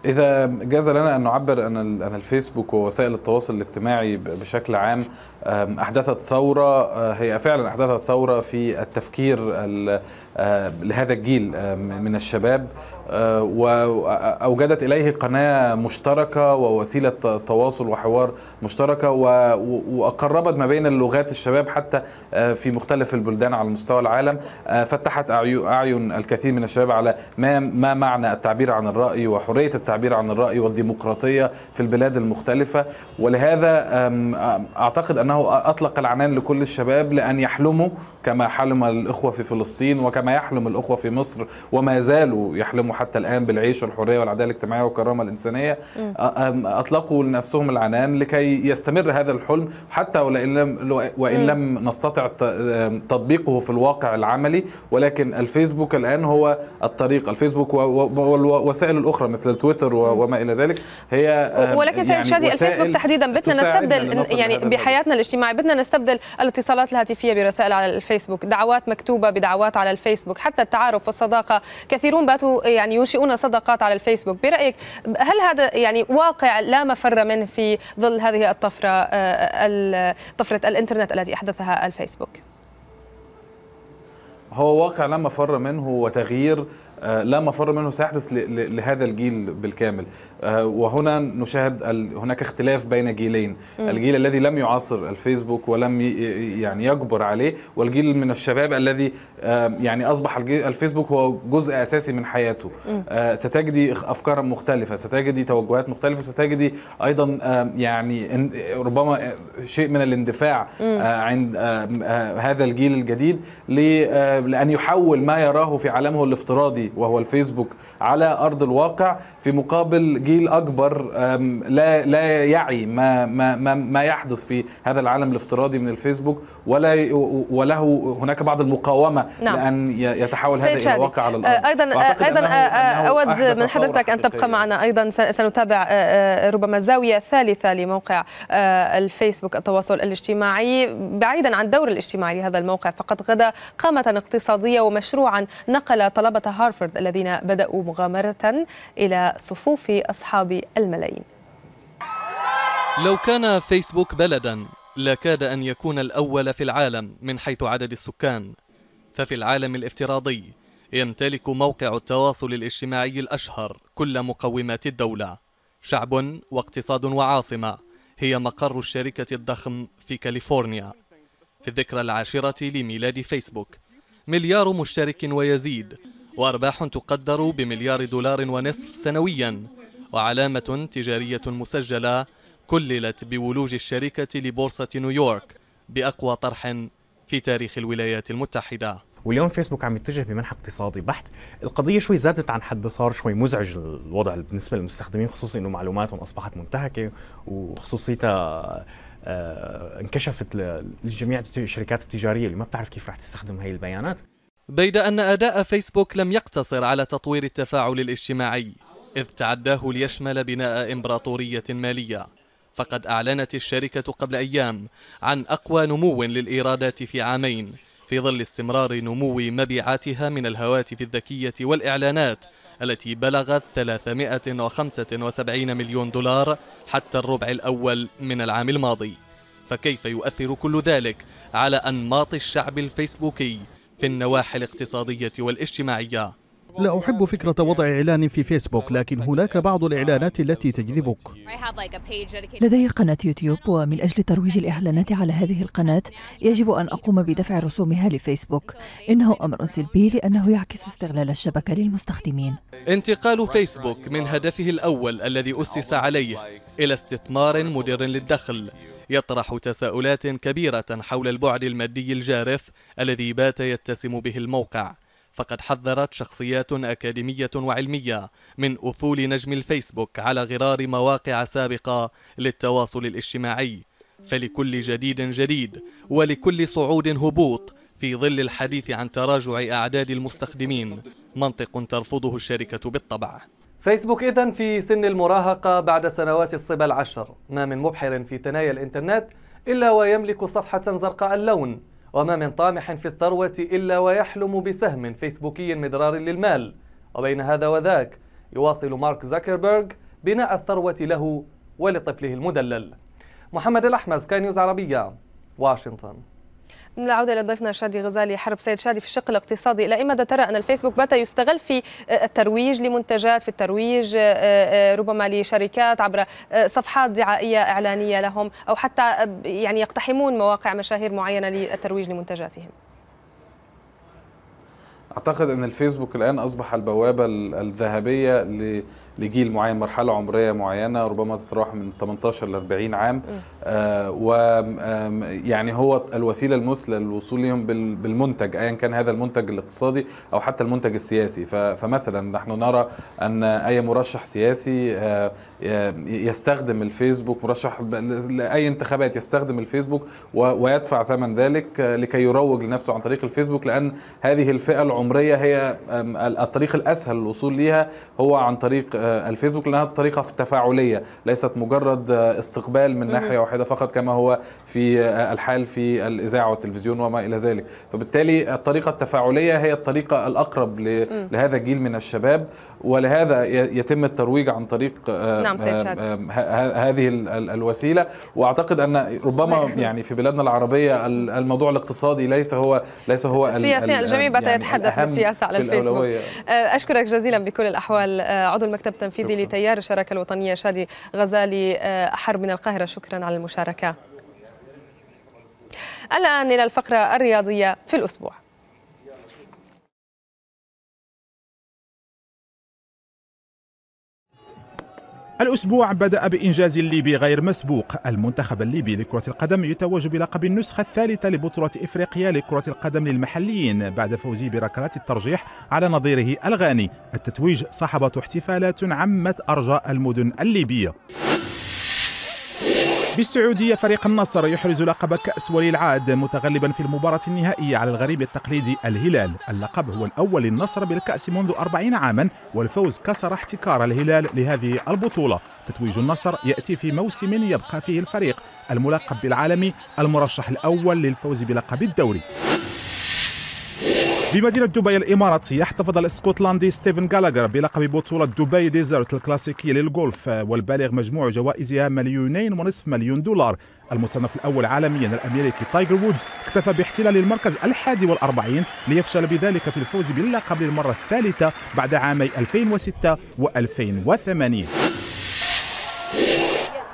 إذا جاز لنا أن نعبر أن الفيسبوك ووسائل التواصل الاجتماعي بشكل عام احدثت ثوره أه، هي فعلا احدثت ثوره في التفكير أه، لهذا الجيل أه، من الشباب آه، واوجدت اليه قناه مشتركه ووسيله تواصل وحوار مشتركه واقربت ما بين اللغات الشباب حتى آه، في مختلف البلدان على مستوى العالم آه، فتحت اعين الكثير من الشباب على ما ما معنى التعبير عن الراي وحريه التعبير عن الراي والديمقراطيه في البلاد المختلفه ولهذا اعتقد انه اطلق العنان لكل الشباب لان يحلموا كما حلم الاخوه في فلسطين وكما يحلم الاخوه في مصر وما زالوا يحلموا قاموا حتى الآن بالعيش والحرية والعدالة الاجتماعية والكرامة الإنسانية أطلقوا لنفسهم العنان لكي يستمر هذا الحلم حتى وإن لم, وإن لم نستطع تطبيقه في الواقع العملي ولكن الفيسبوك الآن هو الطريق الفيسبوك والوسائل الأخرى مثل تويتر وما إلى ذلك هي ولكن سيد يعني شادي الفيسبوك تحديدا بدنا نستبدل يعني بحياتنا الاجتماعية بدنا نستبدل الاتصالات الهاتفية برسائل على الفيسبوك دعوات مكتوبة بدعوات على الفيسبوك حتى التعارف والصداقة كثيرون باتوا يعني يعني ينشئون صداقات على الفيسبوك برأيك هل هذا يعني واقع لا مفر منه في ظل هذه الطفرة آه، طفرة الإنترنت التي أحدثها الفيسبوك هو واقع لا مفر منه وتغيير آه، لا مفر منه سيحدث لهذا الجيل بالكامل آه، وهنا نشاهد هناك اختلاف بين جيلين الجيل الذي لم يعاصر الفيسبوك ولم يعني يجبر عليه والجيل من الشباب الذي آه، يعني اصبح الفيسبوك هو جزء اساسي من حياته آه، ستجدي افكارا مختلفه ستجدي توجهات مختلفه ستجدي ايضا يعني ربما شيء من الاندفاع عند هذا الجيل الجديد لان يحول ما يراه في عالمه الافتراضي وهو الفيسبوك على ارض الواقع في مقابل جيل جيل اكبر لا لا يعي ما ما ما يحدث في هذا العالم الافتراضي من الفيسبوك ولا وله هناك بعض المقاومه نعم. لان يتحول هذا الى واقع على آه، الارض ايضا آه، ايضا آه، اود من حضرتك ان تبقى معنا ايضا سنتابع ربما زاويه ثالثه لموقع الفيسبوك التواصل الاجتماعي بعيدا عن الدور الاجتماعي لهذا الموقع فقد غدا قامه اقتصاديه ومشروعا نقل طلبه هارفرد الذين بداوا مغامره الى صفوف الصف أصحاب الملايين لو كان فيسبوك بلدا لكاد أن يكون الأول في العالم من حيث عدد السكان ففي العالم الافتراضي يمتلك موقع التواصل الاجتماعي الأشهر كل مقومات الدولة شعب واقتصاد وعاصمة هي مقر الشركة الضخم في كاليفورنيا في الذكرى العاشرة لميلاد فيسبوك مليار مشترك ويزيد وأرباح تقدر بمليار دولار ونصف سنوياً وعلامة تجارية مسجلة كللت بولوج الشركة لبورصة نيويورك بأقوى طرح في تاريخ الولايات المتحدة واليوم فيسبوك عم يتجه بمنحى اقتصادي بحت القضية شوي زادت عن حد صار شوي مزعج الوضع بالنسبة للمستخدمين خصوصي أنه معلوماتهم أصبحت منتهكة وخصوصيتها آه، انكشفت لجميع الشركات التجارية اللي ما بتعرف كيف رح تستخدم هاي البيانات بيد أن أداء فيسبوك لم يقتصر على تطوير التفاعل الاجتماعي إذ تعداه ليشمل بناء إمبراطورية مالية فقد أعلنت الشركة قبل أيام عن أقوى نمو للإيرادات في عامين في ظل استمرار نمو مبيعاتها من الهواتف الذكية والإعلانات التي بلغت 375 مليون دولار حتى الربع الأول من العام الماضي فكيف يؤثر كل ذلك على أنماط الشعب الفيسبوكي في النواحي الاقتصادية والاجتماعية لا أحب فكرة وضع إعلان في فيسبوك لكن هناك بعض الإعلانات التي تجذبك لدي قناة يوتيوب ومن أجل ترويج الإعلانات على هذه القناة يجب أن أقوم بدفع رسومها لفيسبوك إنه أمر سلبي لأنه يعكس استغلال الشبكة للمستخدمين انتقال فيسبوك من هدفه الأول الذي أسس عليه إلى استثمار مدر للدخل يطرح تساؤلات كبيرة حول البعد المادي الجارف الذي بات يتسم به الموقع فقد حذرت شخصيات أكاديمية وعلمية من أفول نجم الفيسبوك على غرار مواقع سابقة للتواصل الاجتماعي فلكل جديد جديد ولكل صعود هبوط في ظل الحديث عن تراجع أعداد المستخدمين منطق ترفضه الشركة بالطبع فيسبوك إذا في سن المراهقة بعد سنوات الصبا العشر ما من مبحر في ثنايا الإنترنت إلا ويملك صفحة زرقاء اللون وما من طامح في الثروة إلا ويحلم بسهم فيسبوكي مدرار للمال وبين هذا وذاك يواصل مارك زكربيرغ بناء الثروة له ولطفله المدلل محمد الأحمس كان نيوز عربية واشنطن من العودة لضيفنا شادي غزالي حرب سيد شادي في الشق الاقتصادي إلى أي مدى ترى أن الفيسبوك بات يستغل في آه، الترويج لمنتجات في الترويج آه، آه، ربما لشركات عبر صفحات دعائية إعلانية لهم أو حتى يعني يقتحمون مواقع مشاهير معينة للترويج لمنتجاتهم اعتقد ان الفيسبوك الان اصبح البوابه الذهبيه لجيل معين مرحله عمريه معينه ربما تتراوح من 18 ل 40 عام آه، و يعني هو الوسيله المثلى للوصول لهم بالمنتج ايا كان هذا المنتج الاقتصادي او حتى المنتج السياسي فمثلا نحن نرى ان اي مرشح سياسي آه، آه، يستخدم الفيسبوك مرشح لاي انتخابات يستخدم الفيسبوك ويدفع ثمن ذلك لكي يروج لنفسه عن طريق الفيسبوك لان هذه الفئه العمريه هي الطريق الاسهل للوصول ليها هو عن طريق آه، الفيسبوك لأنها طريقة تفاعلية ليست مجرد آه، استقبال من ناحية واحدة فقط كما هو في آه، الحال في الإذاعة والتلفزيون وما إلى ذلك فبالتالي الطريقة التفاعلية هي الطريقة الأقرب لهذا الجيل من الشباب ولهذا يتم الترويج عن طريق نعم هذه الوسيلة وأعتقد أن ربما يعني في بلادنا العربية الموضوع الاقتصادي ليس هو ليس هو سياسيا الجميع بات يعني يتحدث بالسياسة على الفيسبوك أشكرك جزيلا بكل الأحوال عضو المكتب التنفيذي شكرا. لتيار الشراكة الوطنية شادي غزالي آه، أحر من القاهرة شكرا على المشاركة الآن إلى الفقرة الرياضية في الأسبوع الأسبوع بدأ بإنجاز ليبي غير مسبوق المنتخب الليبي لكرة القدم يتوج بلقب النسخة الثالثة لبطولة إفريقيا لكرة القدم للمحليين بعد فوزه بركلات الترجيح على نظيره الغاني التتويج صاحبة احتفالات عمت أرجاء المدن الليبية بالسعودية فريق النصر يحرز لقب كأس ولي العهد متغلبا في المباراة النهائية على الغريب التقليدي الهلال اللقب هو الأول للنصر بالكأس منذ 40 عاما والفوز كسر احتكار الهلال لهذه البطولة تتويج النصر يأتي في موسم يبقى فيه الفريق الملقب بالعالمي المرشح الأول للفوز بلقب الدوري بمدينة دبي الإماراتية احتفظ الاسكتلندي ستيفن جالاجر بلقب بطولة دبي ديزرت الكلاسيكية للغولف والبالغ مجموع جوائزها مليونين ونصف مليون دولار المصنف الأول عالميا الأمريكي تايجر وودز اكتفى باحتلال المركز الحادي والأربعين ليفشل بذلك في الفوز باللقب للمرة الثالثة بعد عامي 2006 و 2008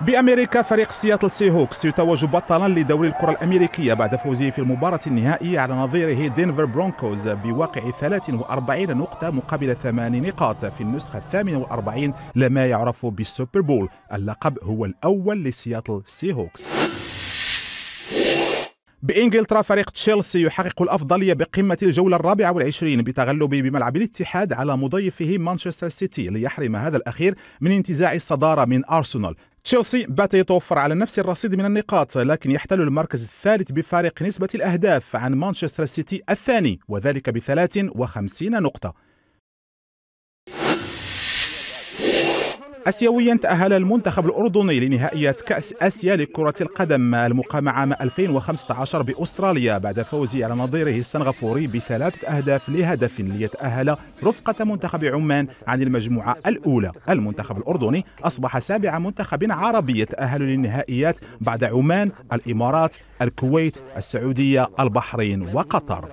بأمريكا فريق سياتل سي هوكس يتوج بطلا لدوري الكرة الأمريكية بعد فوزه في المباراة النهائية على نظيره دينفر برونكوز بواقع 43 نقطة مقابل 8 نقاط في النسخة 48 لما يعرف بالسوبر بول اللقب هو الأول لسياتل سي هوكس بإنجلترا فريق تشيلسي يحقق الأفضلية بقمة الجولة الرابعة والعشرين بتغلب بملعب الاتحاد على مضيفه مانشستر سيتي ليحرم هذا الأخير من انتزاع الصدارة من أرسنال تشيلسي بات يتوفر على نفس الرصيد من النقاط لكن يحتل المركز الثالث بفارق نسبة الأهداف عن مانشستر سيتي الثاني وذلك بثلاث وخمسين نقطة آسيويا تأهل المنتخب الأردني لنهائيات كأس آسيا لكرة القدم المقام عام 2015 بأستراليا بعد فوزه على نظيره السنغافوري بثلاثة أهداف لهدف ليتأهل رفقة منتخب عمان عن المجموعة الأولى المنتخب الأردني أصبح سابع منتخب عربي يتأهل للنهائيات بعد عمان الإمارات الكويت السعودية البحرين وقطر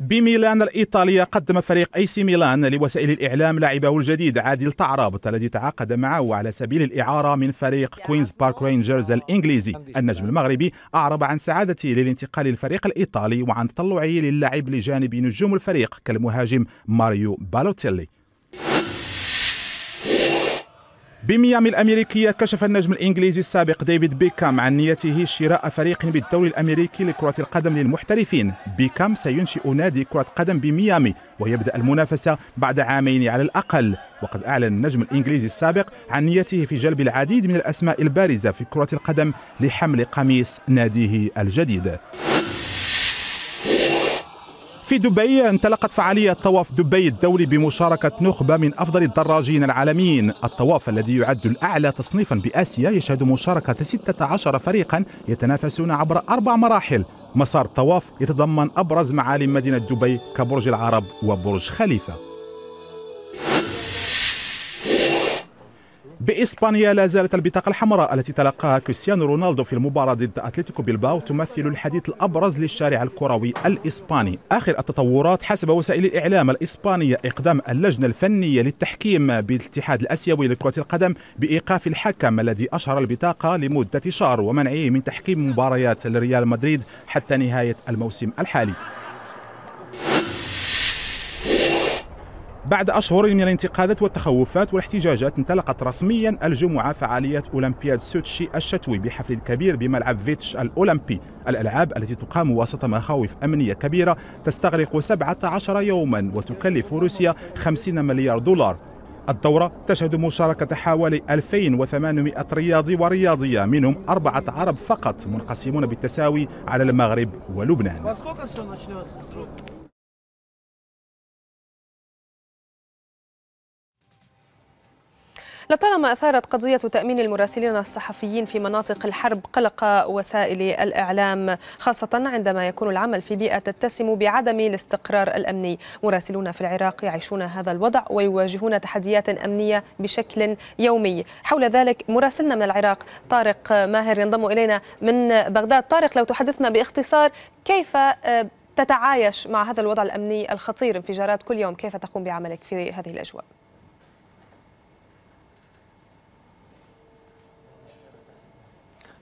بميلان الإيطالية قدم فريق أي سي ميلان لوسائل الإعلام لاعبه الجديد عادل تعرابط الذي تعاقد معه على سبيل الإعارة من فريق كوينز بارك رينجرز الإنجليزي النجم المغربي أعرب عن سعادته للانتقال للفريق الإيطالي وعن تطلعه للعب لجانب نجوم الفريق كالمهاجم ماريو بالوتيلي بميامي الأمريكية كشف النجم الإنجليزي السابق ديفيد بيكام عن نيته شراء فريق بالدوري الأمريكي لكرة القدم للمحترفين بيكام سينشئ نادي كرة قدم بميامي ويبدأ المنافسة بعد عامين على الأقل وقد أعلن النجم الإنجليزي السابق عن نيته في جلب العديد من الأسماء البارزة في كرة القدم لحمل قميص ناديه الجديد في دبي انطلقت فعالية طواف دبي الدولي بمشاركة نخبة من أفضل الدراجين العالميين الطواف الذي يعد الأعلى تصنيفا بآسيا يشهد مشاركة 16 فريقا يتنافسون عبر أربع مراحل مسار الطواف يتضمن أبرز معالم مدينة دبي كبرج العرب وبرج خليفة بإسبانيا لا زالت البطاقة الحمراء التي تلقاها كريستيانو رونالدو في المباراة ضد أتلتيكو بيلباو تمثل الحديث الأبرز للشارع الكروي الإسباني آخر التطورات حسب وسائل الإعلام الإسبانية إقدام اللجنة الفنية للتحكيم بالاتحاد الأسيوي لكرة القدم بإيقاف الحكم الذي أشهر البطاقة لمدة شهر ومنعه من تحكيم مباريات لريال مدريد حتى نهاية الموسم الحالي بعد أشهر من الانتقادات والتخوفات والاحتجاجات انطلقت رسميا الجمعة فعاليات أولمبياد سوتشي الشتوي بحفل كبير بملعب فيتش الأولمبي الألعاب التي تقام وسط مخاوف أمنية كبيرة تستغرق 17 يوما وتكلف روسيا 50 مليار دولار الدورة تشهد مشاركة حوالي 2800 رياضي ورياضية منهم أربعة عرب فقط منقسمون بالتساوي على المغرب ولبنان لطالما أثارت قضية تأمين المراسلين الصحفيين في مناطق الحرب قلق وسائل الإعلام خاصة عندما يكون العمل في بيئة تتسم بعدم الاستقرار الأمني مراسلون في العراق يعيشون هذا الوضع ويواجهون تحديات أمنية بشكل يومي حول ذلك مراسلنا من العراق طارق ماهر ينضم إلينا من بغداد طارق لو تحدثنا باختصار كيف آه، تتعايش مع هذا الوضع الأمني الخطير انفجارات كل يوم كيف تقوم بعملك في هذه الأجواء؟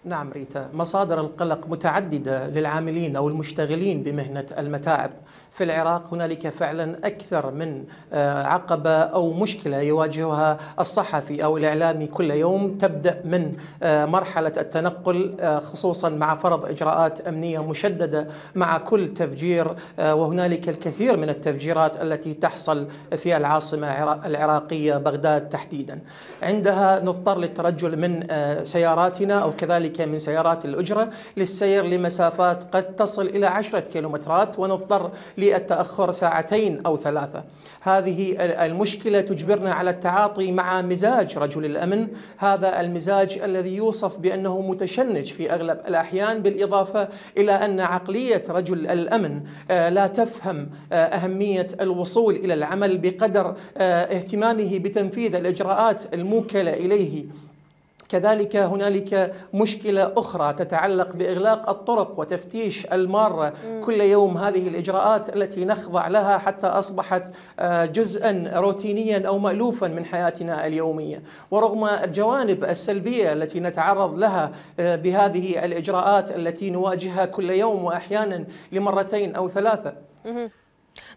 نعم ريتا مصادر القلق متعددة للعاملين أو المشتغلين بمهنة المتاعب في العراق هنالك فعلا أكثر من آه، عقبة أو مشكلة يواجهها الصحفي أو الإعلامي كل يوم تبدأ من آه، مرحلة التنقل آه، خصوصا مع فرض إجراءات أمنية مشددة مع كل تفجير وهنالك الكثير من التفجيرات التي تحصل في العاصمة العراقية بغداد تحديدا عندها نضطر للترجل من سياراتنا أو كذلك من سيارات الأجرة للسير لمسافات قد تصل إلى 10 كيلومترات ونضطر للتأخر ساعتين أو ثلاثة هذه المشكلة تجبرنا على التعاطي مع مزاج رجل الأمن هذا المزاج الذي يوصف بأنه متشنج في أغلب الأحيان بالإضافة إلى أن عقلية رجل الأمن آه، لا تفهم آه، أهمية الوصول إلى العمل بقدر آه، اهتمامه بتنفيذ الإجراءات الموكلة إليه كذلك هنالك مشكلة أخرى تتعلق بإغلاق الطرق وتفتيش المارة كل يوم هذه الإجراءات التي نخضع لها حتى أصبحت آه، جزءا روتينيا أو مألوفا من حياتنا اليومية ورغم الجوانب السلبية التي نتعرض لها آه، بهذه الإجراءات التي نواجهها كل يوم وأحيانا لمرتين أو ثلاثة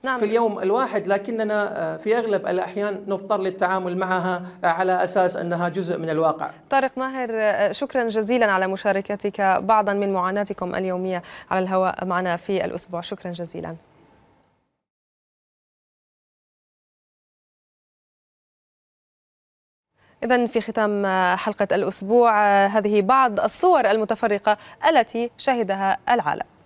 نعم. في اليوم الواحد لكننا آه، في أغلب الأحيان نضطر للتعامل معها آه، على أساس أنها جزء من الواقع طارق ماهر آه، شكرا جزيلا على مشاركتك بعضا من معاناتكم اليومية على الهواء معنا في الأسبوع شكرا جزيلا إذا في ختام حلقة الأسبوع هذه بعض الصور المتفرقة التي شهدها العالم